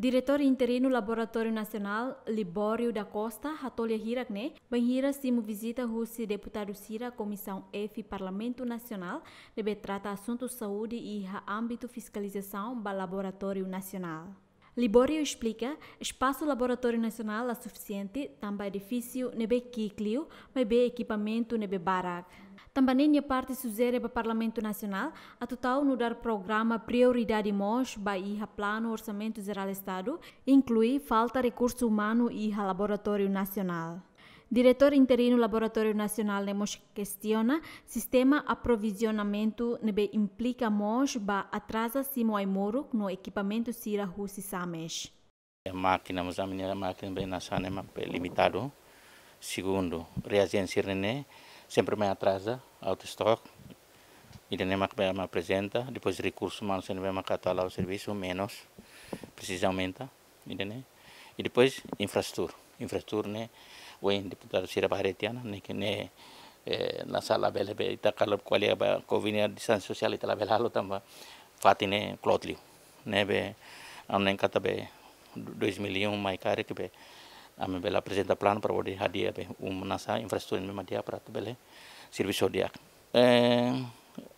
Diretor interino Laboratório Nacional, Libório da Costa, Ratolha Hiracne, banhira simu visita russa deputado Cira, Comissão F Parlamento Nacional, debe tratar assuntos saúde e âmbito fiscalização do Laboratório Nacional. Liborio explica, espaço laboratório nacional é suficiente, também é difícil, nebe mas nebe equipamento, nebe barak. Também a parte sugere para o Parlamento Nacional a total no dar programa Prioridade MOS Bahia Plano Orçamento Geral Estado, inclui falta recurso humano e laboratório nacional diretor interino Laboratório Nacional de Mosh questiona sistema aprovisionamento nebe implica Mosh ba atrasa simo ai moro no equipamento sira rusi samesh. A máquina, mas a minha máquina bem na sana é limitado. Segundo, reagência René sempre me atrasa, auto stock. E nem me apresenta, depois recursos humanos, se não me catalar o serviço, menos, precisa aumentar, entendeu? E depois, infraestrutura. Infraestrutura, né? وين deputado Sira Barretiana ne ne na sala bele be ita kalab kwali ba kovinia disan social ita bele fatine klotli ne be amne kata be 2001 mai kare ke be ame bela presenta plan para bodi be um nasa infrastruktur me madia para bele serviço dia eh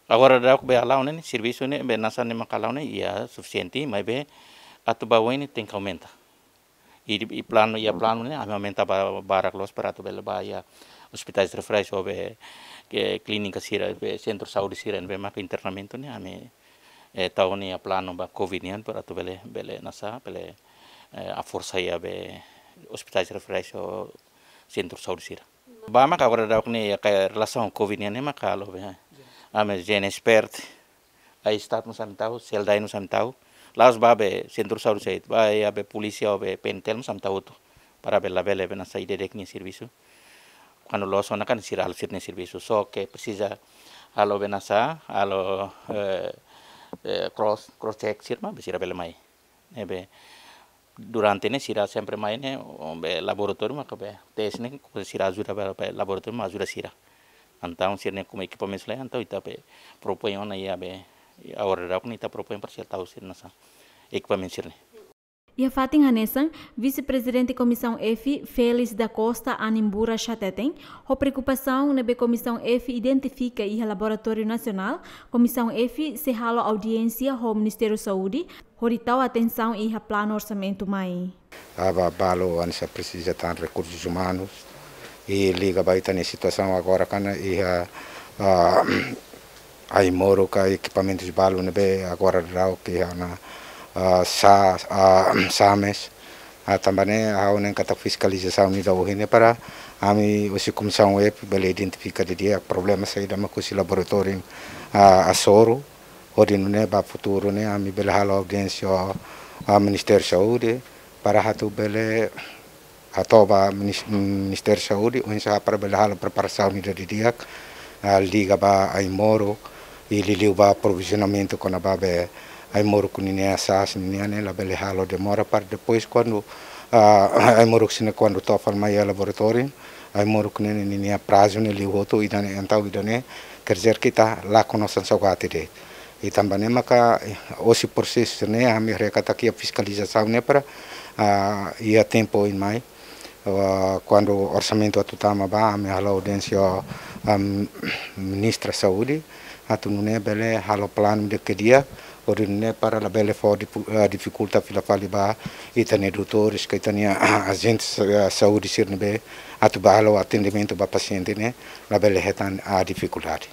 agora da be alao ne serviço be nasa ne makalau ne ia suficiente mai be atu bawai ne tem que y, plano y ni a aumenta para baraclos para tu bella vaya hospital de fray que clínicas sira centro saúde sira en vema internamiento ni a mí eh, tahu ni plano ba covid ni para tu bela bela nasa bela eh, a forza ya be hospital de fray centro saúde sira ba ma agora da ni ka relação covid ni ma ka lo be ¿eh? a me gen expert aí está no santau se ele dá no santau las va be centro saur sait va ya be policía o pentel samta para be la bele ben sai de ni servicio cuando lo son acá sir al ni servicio so que precisa a lo benasa a eh, eh, cross cross check sir ma be mai ebe durante ne sira sempre mai ne be laboratorio ma be tes ne ko sira be pues, laboratorio ma sira anta un ne como equipo mesle anta ita be pues, propone ya be awar aku nita propõe para tahu sirna sa equipamento e a Fatin Hanessan, vice-presidente da Comissão F, Félix da Costa Animbura Chatetem, a preocupação na Comissão F identifica e Laboratório Nacional, Comissão F se rala audiência ao Ministério da Saúde, horital atenção e a plano orçamento mai. Ava balo precisa tan recursos humanos e liga baita na situação agora cana e a ai moro ka de balu nebe agora rau ki ana sa sames tambane haunen kata fiscalização ni da uhine para ami osi comissão web bele identifica de dia problema sei da makusi laboratório a soro odinu ne ba futuro ne né, ami bele halo audiência ao Ministério da Saúde para hatu bele atoba Ministério da Saúde onde para bele halo preparação ni da dia liga ba ai moro ili liu ba aprovisionamento quando a babé aí moro com ninguém assas ninguém né lá bele halo demora para depois quando aí moro com quando tofa mais laboratório aí moro com ninguém ninguém prazo nem liu outro e daí então e daí quer dizer que tá lá com nossa saudade dele e também maka esse processo né a minha recata que a fiscalização né para ia tempo em mais Eh, quando orçamento atutama ba me hala audiência a ministra saúde atunune bele halo plan de kedia orine para la bele fo di dificulta fila fali ba itane doutores que itane agentes saúde sirne be atu ba halo atendimento ba paciente ne la bele hetan a dificuldade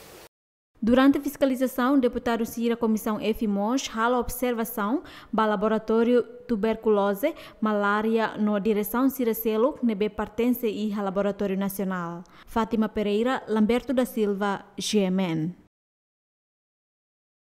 Durante a fiscalização, o deputado Cira Comissão FMOS rala observação para laboratório tuberculose, malária no direção Ciracelo, nebe pertence e laboratório nacional. Fátima Pereira, Lamberto da Silva, GMN.